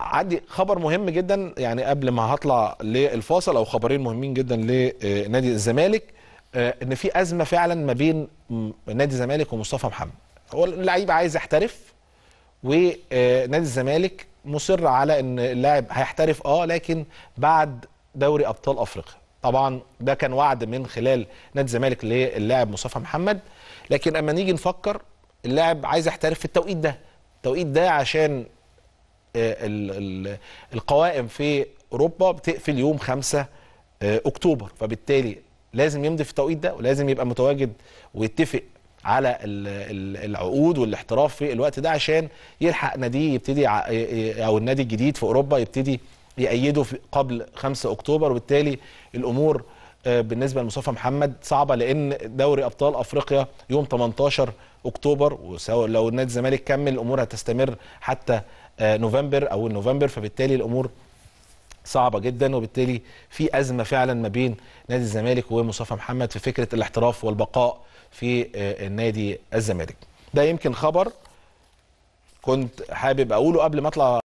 عندي خبر مهم جدا يعني قبل ما هطلع للفاصل او خبرين مهمين جدا لنادي الزمالك آه، ان في ازمه فعلا ما بين نادي الزمالك ومصطفى محمد هو اللعيب عايز يحترف ونادي الزمالك مصر على ان اللاعب هيحترف اه لكن بعد دوري ابطال افريقيا طبعا ده كان وعد من خلال نادي الزمالك للاعب مصطفى محمد لكن اما نيجي نفكر اللاعب عايز يحترف في التوقيت ده التوقيت ده عشان آه، القوائم في اوروبا بتقفل يوم 5 آه، اكتوبر فبالتالي لازم يمضي في التوقيت ده ولازم يبقى متواجد ويتفق على العقود والاحتراف في الوقت ده عشان يلحق نادي يبتدي او النادي الجديد في اوروبا يبتدي يأيده قبل 5 اكتوبر وبالتالي الامور بالنسبه لمصطفى محمد صعبه لان دوري ابطال افريقيا يوم 18 اكتوبر ولو نادي الزمالك كمل الامور هتستمر حتى آه، نوفمبر أو نوفمبر فبالتالي الامور صعبه جدا وبالتالي في ازمه فعلا ما بين نادي الزمالك ومصطفى محمد في فكره الاحتراف والبقاء في آه، نادي الزمالك ده يمكن خبر كنت حابب اقوله قبل ما اطلع